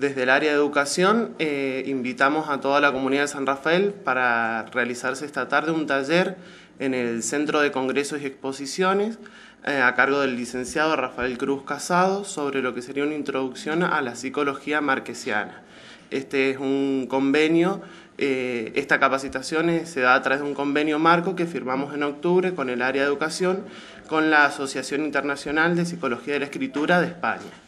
Desde el área de educación eh, invitamos a toda la comunidad de San Rafael para realizarse esta tarde un taller en el Centro de Congresos y Exposiciones eh, a cargo del licenciado Rafael Cruz Casado sobre lo que sería una introducción a la psicología marquesiana. Este es un convenio, eh, esta capacitación se da a través de un convenio marco que firmamos en octubre con el área de educación, con la Asociación Internacional de Psicología de la Escritura de España.